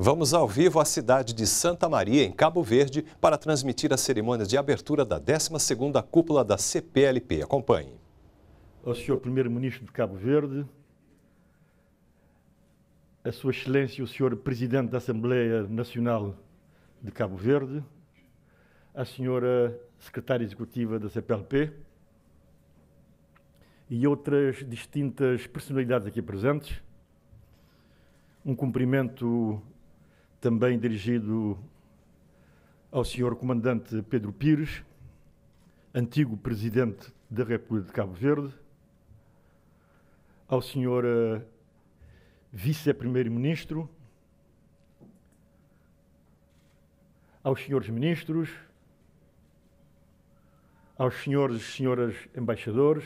Vamos ao vivo à cidade de Santa Maria, em Cabo Verde, para transmitir a cerimônia de abertura da 12ª Cúpula da CPLP. Acompanhe. Ao senhor primeiro-ministro de Cabo Verde, a sua excelência o senhor presidente da Assembleia Nacional de Cabo Verde, a senhora secretária executiva da CPLP e outras distintas personalidades aqui presentes, um cumprimento também dirigido ao senhor comandante Pedro Pires, antigo presidente da República de Cabo Verde, ao Sr. Eh, vice-primeiro-ministro, aos senhores ministros, aos senhores e senhoras embaixadores,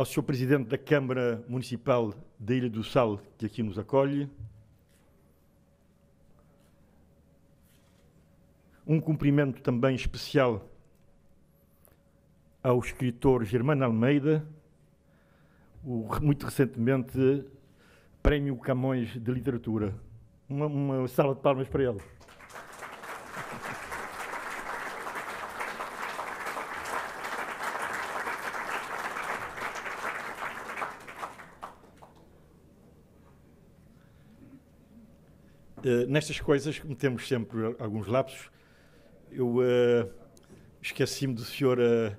ao Sr. Presidente da Câmara Municipal da Ilha do Sal, que aqui nos acolhe. Um cumprimento também especial ao escritor Germano Almeida, o, muito recentemente Prémio Camões de Literatura. Uma, uma sala de palmas para ele. Eh, nestas coisas cometemos sempre alguns lapsos. Eu uh, esqueci-me do senhor uh,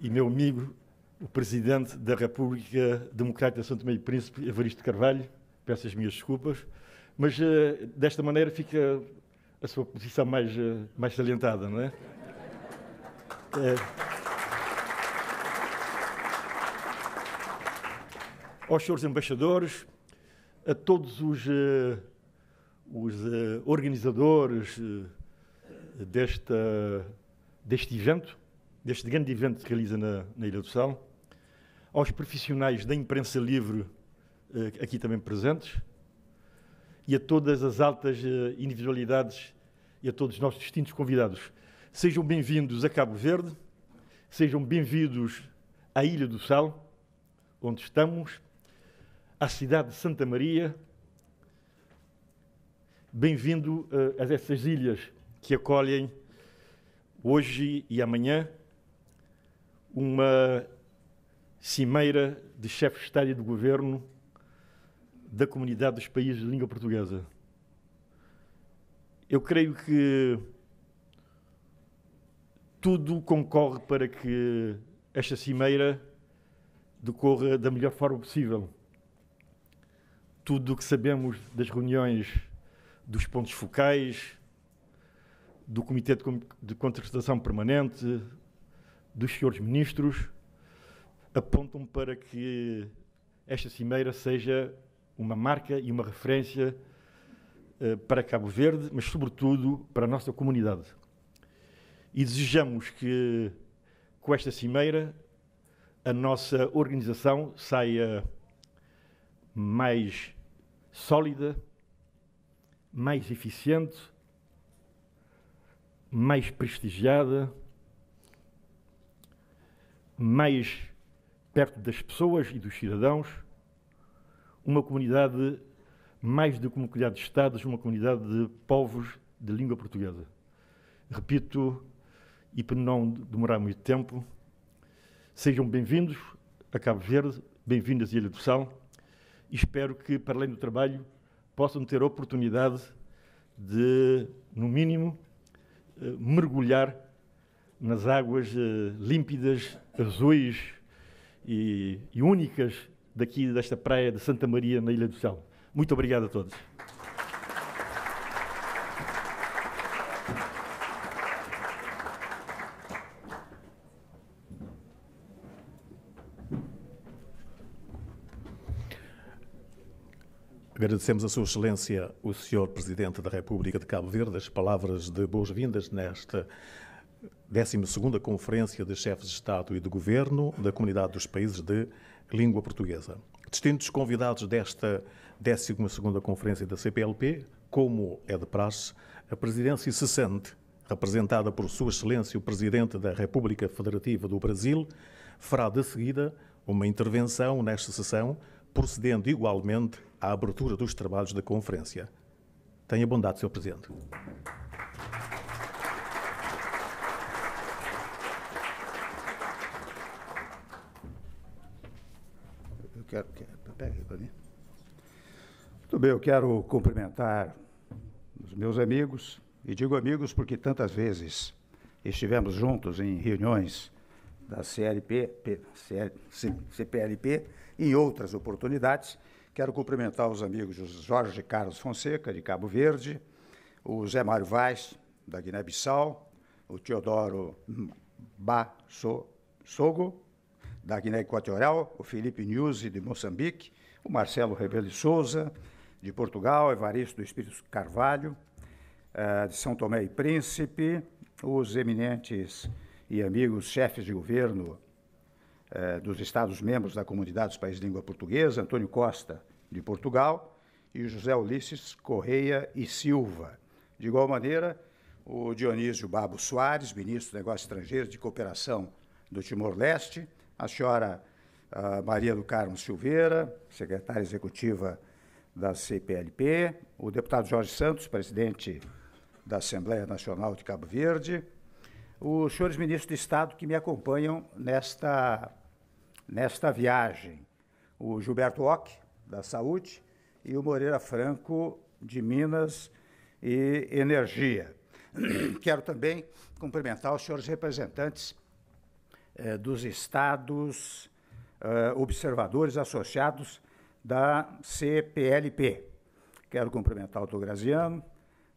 e meu amigo, o Presidente da República Democrática de São Tomé e Príncipe, Evaristo Carvalho. Peço as minhas desculpas. Mas desta maneira fica a sua posição mais, mais salientada, não é? Aos senhores embaixadores, a todos os os uh, organizadores uh, desta, deste evento, deste grande evento que se realiza na, na Ilha do Sal, aos profissionais da imprensa livre uh, aqui também presentes e a todas as altas individualidades e a todos os nossos distintos convidados. Sejam bem-vindos a Cabo Verde, sejam bem-vindos à Ilha do Sal, onde estamos, à cidade de Santa Maria, bem-vindo uh, a essas ilhas que acolhem hoje e amanhã uma cimeira de chefes de Estado e de Governo da comunidade dos países de língua portuguesa. Eu creio que tudo concorre para que esta cimeira decorra da melhor forma possível. Tudo o que sabemos das reuniões dos pontos focais, do Comitê de, de Contratação Permanente, dos senhores ministros, apontam para que esta cimeira seja uma marca e uma referência eh, para Cabo Verde, mas sobretudo para a nossa comunidade. E desejamos que com esta cimeira a nossa organização saia mais sólida, mais eficiente, mais prestigiada, mais perto das pessoas e dos cidadãos, uma comunidade mais do que uma comunidade de Estados, uma comunidade de povos de língua portuguesa. Repito, e para não demorar muito tempo, sejam bem-vindos a Cabo Verde, bem-vindas à Ilha do Sal, e espero que, para além do trabalho possam ter oportunidade de, no mínimo, eh, mergulhar nas águas eh, límpidas, azuis e, e únicas daqui desta praia de Santa Maria, na Ilha do Sal. Muito obrigado a todos. Agradecemos a Sua Excelência, o Sr. Presidente da República de Cabo Verde, as palavras de boas-vindas nesta 12 Conferência de Chefes de Estado e de Governo da Comunidade dos Países de Língua Portuguesa. Distintos convidados desta 12 Conferência da CPLP, como é de praxe, a Presidência cessante, representada por Sua Excelência o Presidente da República Federativa do Brasil, fará de seguida uma intervenção nesta sessão procedendo igualmente à abertura dos trabalhos da Conferência. Tenha bondade, Sr. Presidente. Eu quero. Pega para mim. Muito bem, eu quero cumprimentar os meus amigos, e digo amigos porque tantas vezes estivemos juntos em reuniões da CLP, CPLP em outras oportunidades. Quero cumprimentar os amigos Jorge Carlos Fonseca, de Cabo Verde, o Zé Mário Vaz, da Guiné-Bissau, o Teodoro Bassogo, da Guiné Equatorial, o Felipe Nuzzi, de Moçambique, o Marcelo Rebelo de Souza, de Portugal, Evaristo do Espírito Carvalho, eh, de São Tomé e Príncipe, os eminentes e amigos chefes de governo eh, dos Estados-membros da Comunidade dos Países de Língua Portuguesa, Antônio Costa, de Portugal, e José Ulisses Correia e Silva. De igual maneira, o Dionísio Babo Soares, ministro dos Negócios Estrangeiros de Cooperação do Timor-Leste, a senhora ah, Maria do Carmo Silveira, secretária executiva da CPLP, o deputado Jorge Santos, presidente da Assembleia Nacional de Cabo Verde, os senhores ministros de Estado que me acompanham nesta, nesta viagem. O Gilberto Ock, da Saúde, e o Moreira Franco, de Minas e Energia. Quero também cumprimentar os senhores representantes eh, dos estados eh, observadores associados da CPLP. Quero cumprimentar o Dr. Graziano,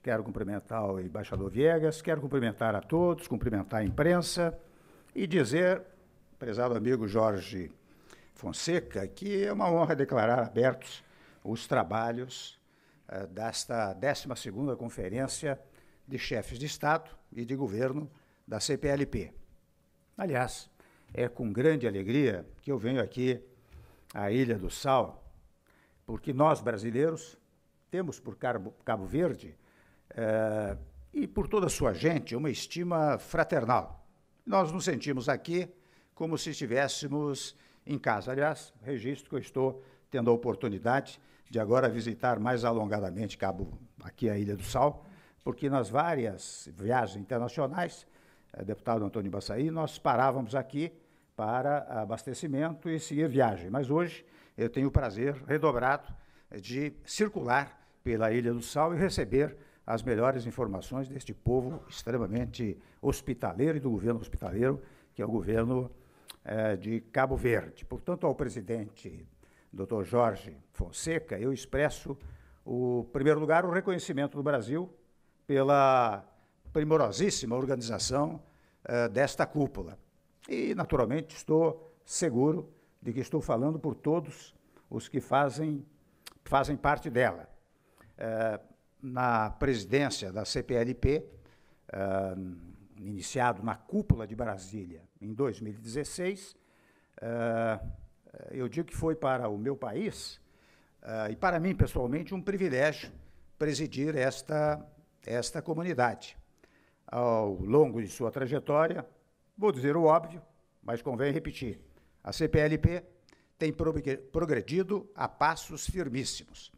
Quero cumprimentar o embaixador Viegas, quero cumprimentar a todos, cumprimentar a imprensa e dizer, prezado amigo Jorge Fonseca, que é uma honra declarar abertos os trabalhos eh, desta 12 Conferência de Chefes de Estado e de Governo da CPLP. Aliás, é com grande alegria que eu venho aqui à Ilha do Sal, porque nós, brasileiros, temos por Cabo Verde é, e por toda a sua gente uma estima fraternal. Nós nos sentimos aqui como se estivéssemos em casa. Aliás, registro que eu estou tendo a oportunidade de agora visitar mais alongadamente Cabo, aqui a Ilha do Sal, porque nas várias viagens internacionais, eh, deputado Antônio Bassaí, nós parávamos aqui para abastecimento e seguir viagem. Mas hoje eu tenho o prazer redobrado de circular pela Ilha do Sal e receber as melhores informações deste povo extremamente hospitaleiro e do governo hospitaleiro, que é o governo eh, de Cabo Verde. Portanto, ao presidente Dr. Jorge Fonseca, eu expresso, o em primeiro lugar, o reconhecimento do Brasil pela primorosíssima organização eh, desta cúpula. E, naturalmente, estou seguro de que estou falando por todos os que fazem, fazem parte dela. Eh, na presidência da CPLP, uh, ah, iniciado na cúpula de Brasília em 2016, uh, ah, eu digo que foi para o meu país uh, e para mim pessoalmente um privilégio presidir esta, esta comunidade. Ao longo de sua trajetória, vou dizer o óbvio, mas convém repetir: a CPLP tem progredido a passos firmíssimos.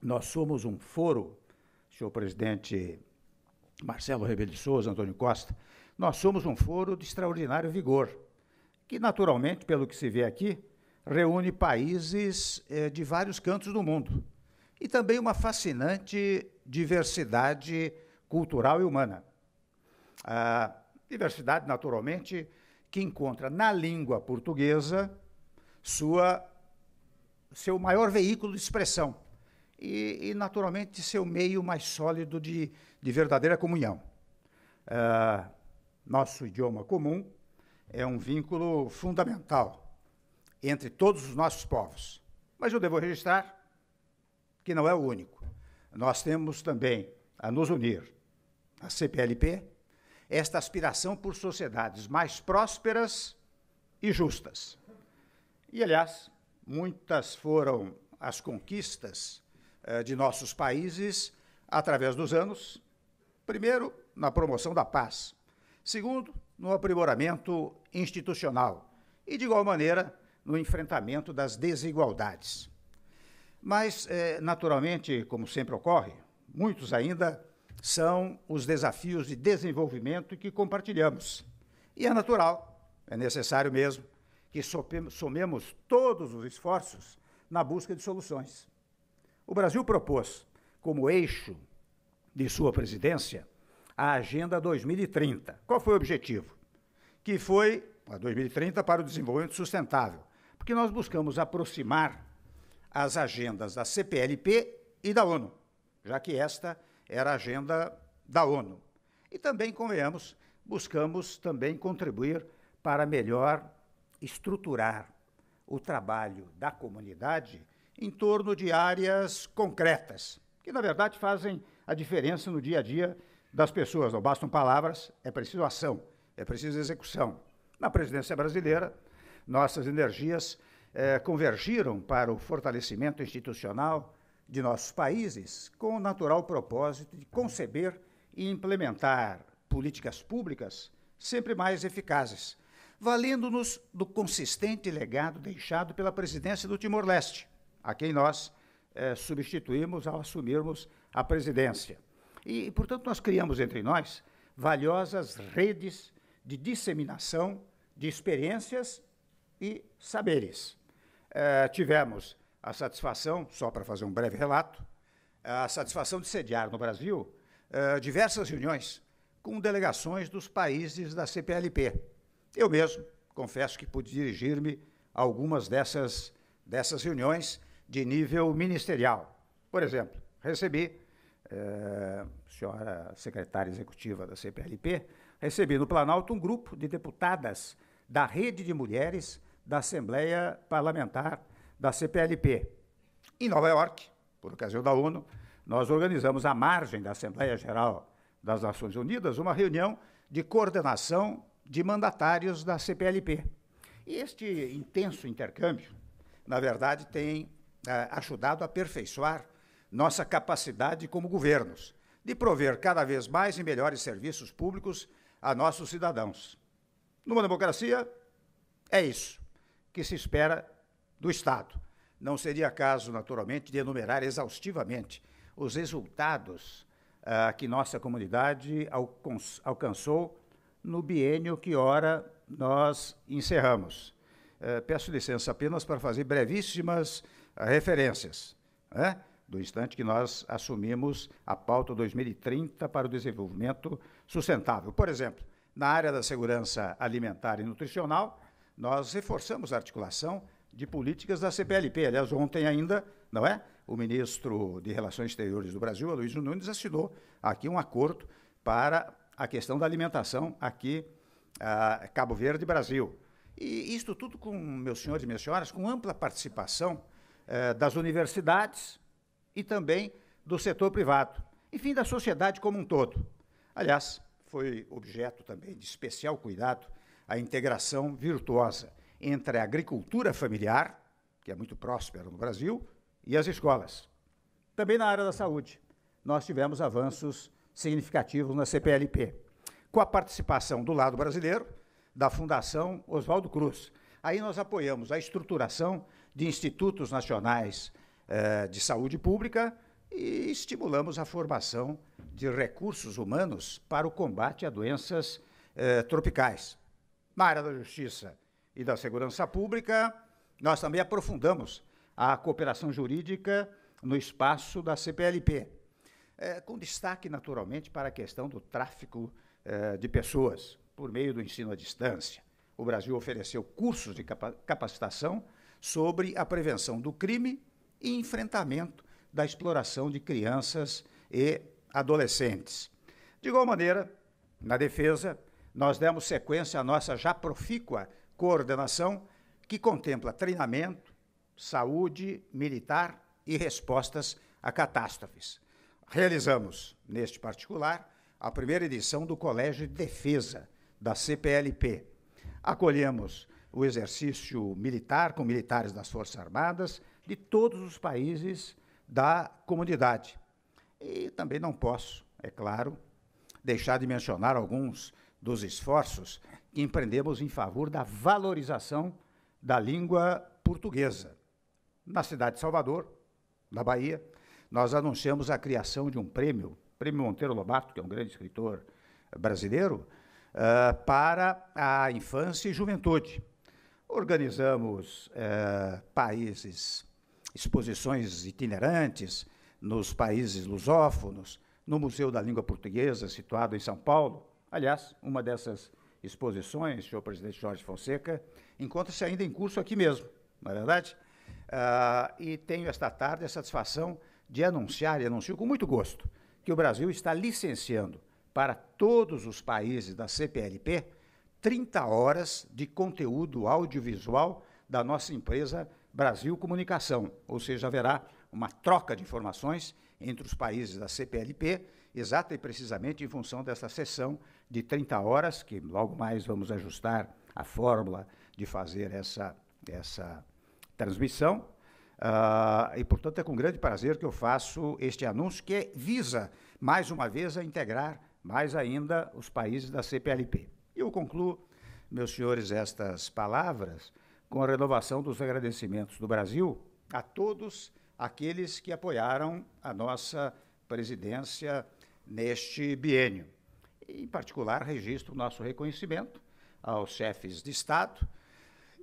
Nós somos um foro, senhor presidente Marcelo Rebelo de Souza, Antônio Costa, nós somos um foro de extraordinário vigor, que naturalmente, pelo que se vê aqui, reúne países eh, de vários cantos do mundo e também uma fascinante diversidade cultural e humana. A diversidade, naturalmente, que encontra na língua portuguesa sua, seu maior veículo de expressão e, e naturalmente, ser o meio mais sólido de, de verdadeira comunhão. Uh, nosso idioma comum é um vínculo fundamental entre todos os nossos povos. Mas eu devo registrar que não é o único. Nós temos também a nos unir, à CPLP, esta aspiração por sociedades mais prósperas e justas. E, aliás, muitas foram as conquistas eh, de nossos países através dos anos. Primeiro, na promoção da paz. Segundo, no aprimoramento institucional. E, de igual maneira, no enfrentamento das desigualdades. Mas, eh, naturalmente, como sempre ocorre, muitos ainda são os desafios de desenvolvimento que compartilhamos. E é natural, é necessário mesmo, que somemos todos os esforços na busca de soluções. O Brasil propôs, como eixo de sua presidência, a Agenda 2030. Qual foi o objetivo? Que foi a 2030 para o desenvolvimento sustentável, porque nós buscamos aproximar as agendas da CPLP e da ONU, já que esta era a agenda da ONU. E também, convenhamos, buscamos também contribuir para melhor estruturar o trabalho da comunidade em torno de áreas concretas, que na verdade fazem a diferença no dia a dia das pessoas. Não bastam palavras, é preciso ação, é preciso execução. Na presidência brasileira, nossas energias eh, convergiram para o fortalecimento institucional de nossos países com o natural propósito de conceber e implementar políticas públicas sempre mais eficazes, valendo-nos do consistente legado deixado pela presidência do Timor-Leste, a quem nós é, substituímos ao assumirmos a presidência. E, portanto, nós criamos entre nós valiosas redes de disseminação de experiências e saberes. É, tivemos a satisfação, só para fazer um breve relato, eh, a satisfação de sediar no Brasil é, diversas reuniões com delegações dos países da CPLP. Eu mesmo confesso que pude dirigir-me a algumas dessas, dessas reuniões de nível ministerial. Por exemplo, recebi, eh, senhora secretária executiva da CPLP, recebi no Planalto um grupo de deputadas da Rede de Mulheres da Assembleia Parlamentar da CPLP. Em Nova York, por ocasião da ONU, nós organizamos à margem da Assembleia Geral das Nações Unidas uma reunião de coordenação de mandatários da CPLP. E este intenso intercâmbio, na verdade, tem é, ajudado a aperfeiçoar nossa capacidade como governos de prover cada vez mais e melhores serviços públicos a nossos cidadãos. Numa democracia, é isso que se espera do Estado. Não seria caso, naturalmente, de enumerar exaustivamente os resultados é, que nossa comunidade alcançou no bienio que ora nós encerramos. É, peço licença apenas para fazer brevíssimas referências, né? do instante que nós assumimos a pauta 2030 para o desenvolvimento sustentável. Por exemplo, na área da segurança alimentar e nutricional, nós reforçamos a articulação de políticas da CPLP. Aliás, ontem ainda, não é? O ministro de Relações Exteriores do Brasil, Aloysio Nunes, assinou aqui um acordo para a questão da alimentação aqui, Cabo Verde, Brasil. E isto tudo com, meus senhores e minhas senhoras, com ampla participação eh, das universidades e também do setor privado, enfim, da sociedade como um todo. Aliás, foi objeto também de especial cuidado a integração virtuosa entre a agricultura familiar, que é muito próspera no Brasil, e as escolas. Também na área da saúde, nós tivemos avanços significativos na CPLP, com a participação do lado brasileiro, da Fundação Oswaldo Cruz. Aí nós apoiamos a estruturação de institutos nacionais eh, de saúde pública e estimulamos a formação de recursos humanos para o combate a doenças eh, tropicais. Na área da Justiça e da Segurança Pública, nós também aprofundamos a cooperação jurídica no espaço da CPLP, eh, com destaque, naturalmente, para a questão do tráfico eh, de pessoas por meio do ensino à distância. O Brasil ofereceu cursos de capacitação sobre a prevenção do crime e enfrentamento da exploração de crianças e adolescentes. De igual maneira, na defesa, nós demos sequência à nossa já profícua coordenação, que contempla treinamento, saúde militar e respostas a catástrofes. Realizamos, neste particular, a primeira edição do Colégio de Defesa, da CPLP. Acolhemos o exercício militar com militares das Forças Armadas de todos os países da comunidade. E também não posso, é claro, deixar de mencionar alguns dos esforços que empreendemos em favor da valorização da língua portuguesa. Na cidade de Salvador, na Bahia, nós anunciamos a criação de um prêmio, Prêmio Monteiro Lobato, que é um grande escritor brasileiro, uh, para a infância e juventude. Organizamos é, países, exposições itinerantes nos países lusófonos, no Museu da Língua Portuguesa, situado em São Paulo. Aliás, uma dessas exposições, senhor presidente Jorge Fonseca, encontra-se ainda em curso aqui mesmo, não é verdade? Ah, e tenho esta tarde a satisfação de anunciar, e anuncio com muito gosto, que o Brasil está licenciando para todos os países da CPLP 30 horas de conteúdo audiovisual da nossa empresa Brasil Comunicação, ou seja, haverá uma troca de informações entre os países da CPLP, exata e precisamente em função dessa sessão de 30 horas, que logo mais vamos ajustar a fórmula de fazer essa, essa transmissão. Uh, e, portanto, é com grande prazer que eu faço este anúncio, que visa, mais uma vez, a integrar mais ainda os países da CPLP. E eu concluo, meus senhores, estas palavras com a renovação dos agradecimentos do Brasil a todos aqueles que apoiaram a nossa presidência neste biênio. Em particular, registro nosso reconhecimento aos chefes de Estado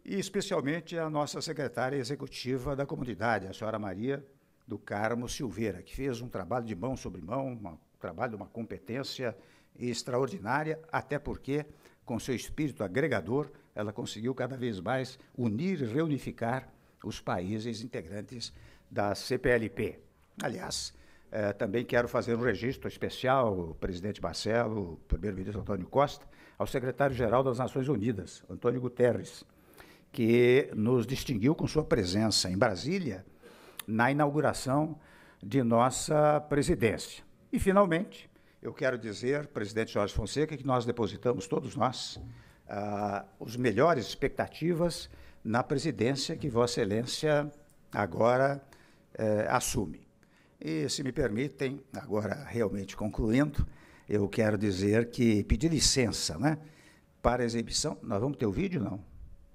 e especialmente à nossa secretária executiva da comunidade, a senhora Maria do Carmo Silveira, que fez um trabalho de mão sobre mão, um trabalho de uma competência extraordinária, até porque com seu espírito agregador, ela conseguiu cada vez mais unir e reunificar os países integrantes da CPLP. Aliás, eh, também quero fazer um registro especial, presidente Marcelo, primeiro-ministro Antônio Costa, ao secretário-geral das Nações Unidas, Antônio Guterres, que nos distinguiu com sua presença em Brasília na inauguração de nossa presidência. E, finalmente, eu quero dizer, presidente Jorge Fonseca, que nós depositamos, todos nós, uh, os melhores expectativas na presidência que Vossa Excelência agora uh, assume. E, se me permitem, agora realmente concluindo, eu quero dizer que pedir licença né, para a exibição. Nós vamos ter o vídeo? Não.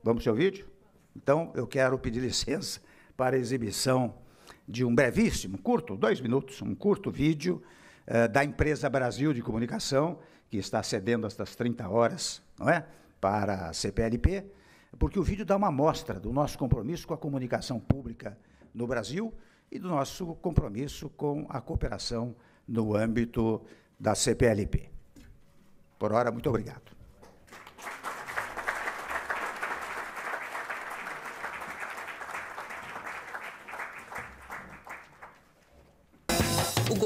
Vamos ter o vídeo? Então, eu quero pedir licença para a exibição de um brevíssimo, curto, dois minutos, um curto vídeo eh, da empresa Brasil de Comunicação, que está cedendo estas 30 horas não é? para a CPLP, porque o vídeo dá uma amostra do nosso compromisso com a comunicação pública no Brasil e do nosso compromisso com a cooperação no âmbito da CPLP. Por hora, muito obrigado.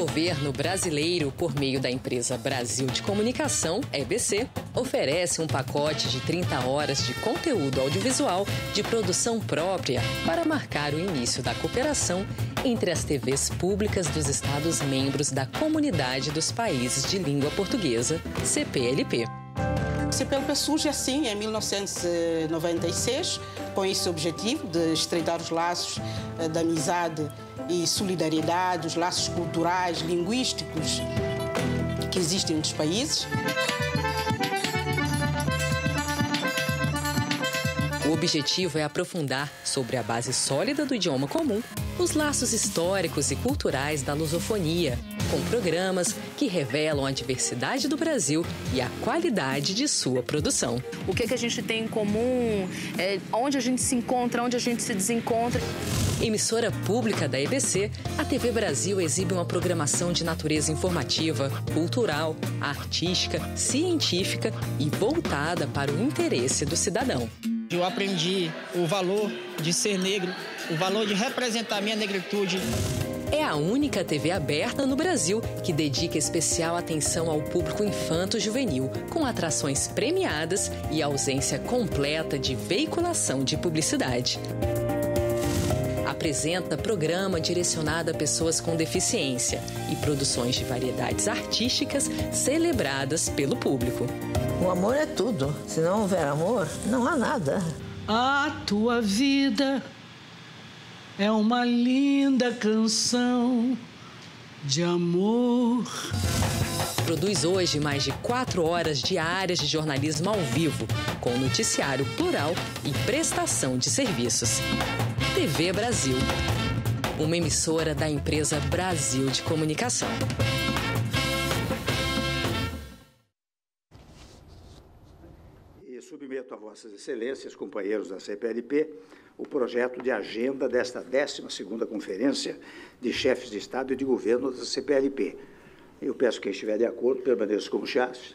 governo brasileiro, por meio da empresa Brasil de Comunicação, EBC, oferece um pacote de 30 horas de conteúdo audiovisual de produção própria para marcar o início da cooperação entre as TVs públicas dos Estados membros da Comunidade dos Países de Língua Portuguesa, CPLP. CPLP surge assim em 1996, com esse objetivo de estreitar os laços eh, da amizade e solidariedade, os laços culturais, linguísticos que existem nos países. O objetivo é aprofundar, sobre a base sólida do idioma comum, os laços históricos e culturais da lusofonia, com programas que revelam a diversidade do Brasil e a qualidade de sua produção. O que, é que a gente tem em comum, é, onde a gente se encontra, onde a gente se desencontra. Emissora pública da EBC, a TV Brasil exibe uma programação de natureza informativa, cultural, artística, científica e voltada para o interesse do cidadão. Eu aprendi o valor de ser negro, o valor de representar minha negritude. É a única TV aberta no Brasil que dedica especial atenção ao público infanto-juvenil, com atrações premiadas e ausência completa de veiculação de publicidade apresenta programa direcionado a pessoas com deficiência e produções de variedades artísticas celebradas pelo público. O amor é tudo. Se não houver amor, não há nada. A tua vida é uma linda canção de amor. Produz hoje mais de quatro horas diárias de jornalismo ao vivo, com noticiário plural e prestação de serviços. TV Brasil, uma emissora da empresa Brasil de Comunicação. Vossas Excelências, companheiros da CPLP, o projeto de agenda desta 12ª Conferência de Chefes de Estado e de Governo da CPLP. Eu peço que quem estiver de acordo permaneça como chás.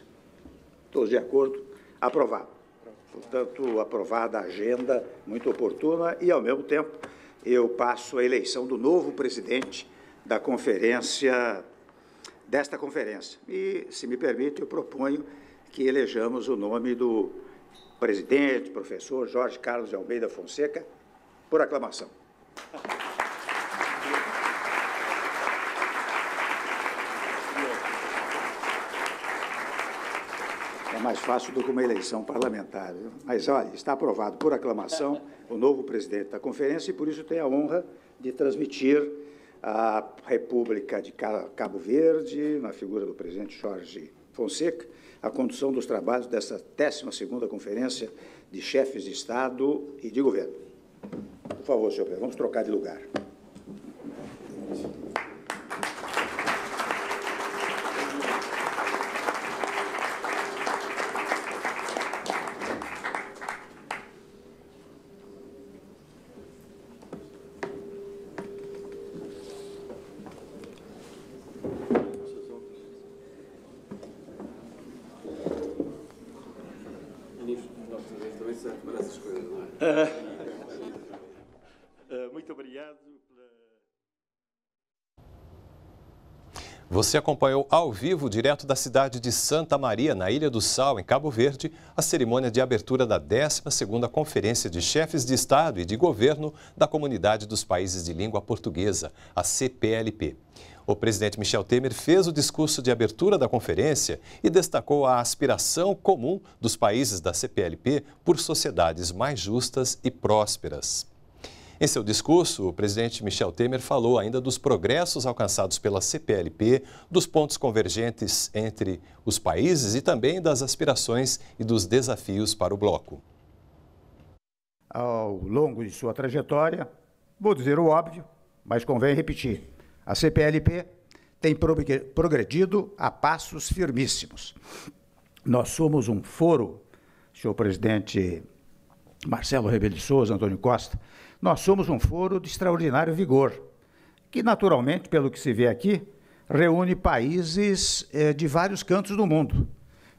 Todos de acordo? Aprovado. Portanto, aprovada a agenda, muito oportuna, e, ao mesmo tempo, eu passo a eleição do novo presidente da conferência, desta conferência. E, se me permite, eu proponho que elejamos o nome do presidente, professor Jorge Carlos de Almeida Fonseca, por aclamação. É mais fácil do que uma eleição parlamentar. Mas, olha, está aprovado por aclamação o novo presidente da conferência e, por isso, tenho a honra de transmitir à República de Cabo Verde, na figura do presidente Jorge Fonseca a condução dos trabalhos desta 12ª Conferência de Chefes de Estado e de Governo. Por favor, senhor, presidente, vamos trocar de lugar. Você acompanhou ao vivo, direto da cidade de Santa Maria, na Ilha do Sal, em Cabo Verde, a cerimônia de abertura da 12ª Conferência de Chefes de Estado e de Governo da Comunidade dos Países de Língua Portuguesa, a CPLP. O presidente Michel Temer fez o discurso de abertura da conferência e destacou a aspiração comum dos países da CPLP por sociedades mais justas e prósperas. Em seu discurso, o presidente Michel Temer falou ainda dos progressos alcançados pela CPLP, dos pontos convergentes entre os países e também das aspirações e dos desafios para o bloco. Ao longo de sua trajetória, vou dizer o óbvio, mas convém repetir: a CPLP tem progredido a passos firmíssimos. Nós somos um foro, senhor presidente Marcelo Rebelo de Souza, Antônio Costa, nós somos um foro de extraordinário vigor, que naturalmente, pelo que se vê aqui, reúne países eh, de vários cantos do mundo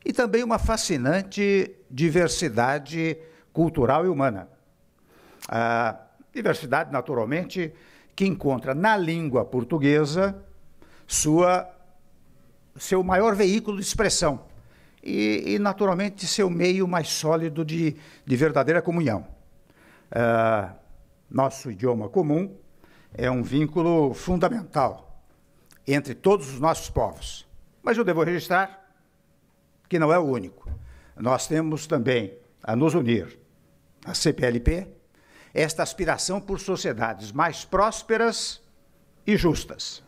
e também uma fascinante diversidade cultural e humana. A diversidade, naturalmente, que encontra na língua portuguesa sua, seu maior veículo de expressão e, e naturalmente, seu meio mais sólido de, de verdadeira comunhão. Uh, nosso idioma comum, é um vínculo fundamental entre todos os nossos povos. Mas eu devo registrar que não é o único. Nós temos também a nos unir, à CPLP, esta aspiração por sociedades mais prósperas e justas.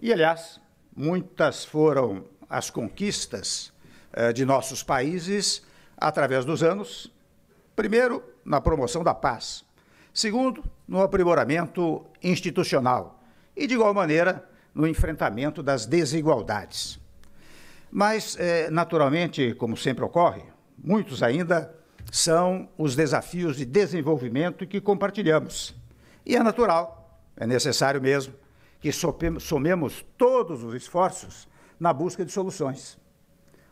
E, aliás, muitas foram as conquistas eh, de nossos países através dos anos. Primeiro, na promoção da paz, Segundo, no aprimoramento institucional e, de igual maneira, no enfrentamento das desigualdades. Mas, eh, naturalmente, como sempre ocorre, muitos ainda são os desafios de desenvolvimento que compartilhamos. E é natural, é necessário mesmo, que somemos todos os esforços na busca de soluções.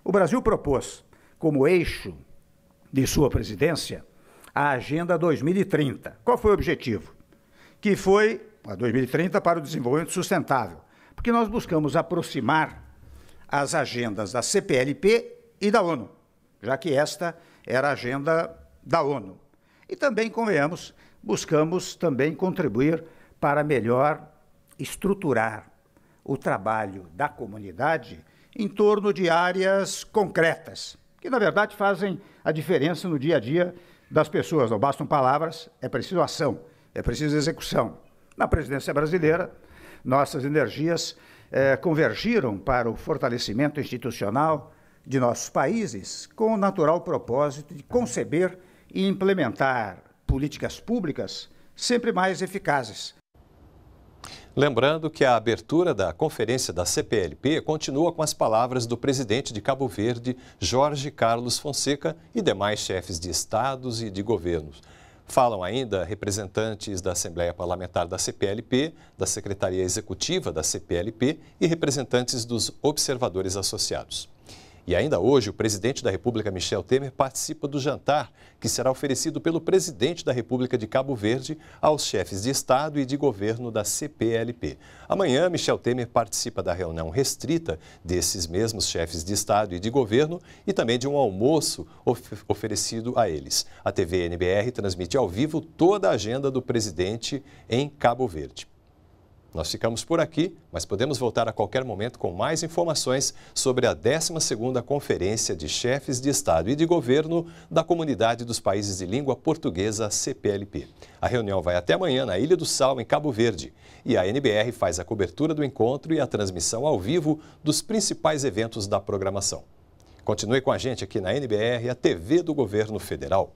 O Brasil propôs, como eixo de sua presidência, a Agenda 2030. Qual foi o objetivo? Que foi a 2030 para o desenvolvimento sustentável, porque nós buscamos aproximar as agendas da CPLP e da ONU, já que esta era a agenda da ONU. E também, convenhamos, buscamos também contribuir para melhor estruturar o trabalho da comunidade em torno de áreas concretas, que na verdade fazem a diferença no dia a dia das pessoas. Não bastam palavras, é preciso ação, é preciso execução. Na presidência brasileira, nossas energias eh, convergiram para o fortalecimento institucional de nossos países com o natural propósito de conceber e implementar políticas públicas sempre mais eficazes Lembrando que a abertura da conferência da CPLP continua com as palavras do presidente de Cabo Verde, Jorge Carlos Fonseca, e demais chefes de estados e de governos. Falam ainda representantes da Assembleia Parlamentar da CPLP, da Secretaria Executiva da CPLP e representantes dos observadores associados. E ainda hoje, o presidente da República, Michel Temer, participa do jantar que será oferecido pelo presidente da República de Cabo Verde aos chefes de Estado e de governo da CPLP. Amanhã, Michel Temer participa da reunião restrita desses mesmos chefes de Estado e de governo e também de um almoço of oferecido a eles. A TV NBR transmite ao vivo toda a agenda do presidente em Cabo Verde. Nós ficamos por aqui, mas podemos voltar a qualquer momento com mais informações sobre a 12ª Conferência de Chefes de Estado e de Governo da Comunidade dos Países de Língua Portuguesa, CPLP. A reunião vai até amanhã na Ilha do Sal, em Cabo Verde, e a NBR faz a cobertura do encontro e a transmissão ao vivo dos principais eventos da programação. Continue com a gente aqui na NBR, a TV do Governo Federal.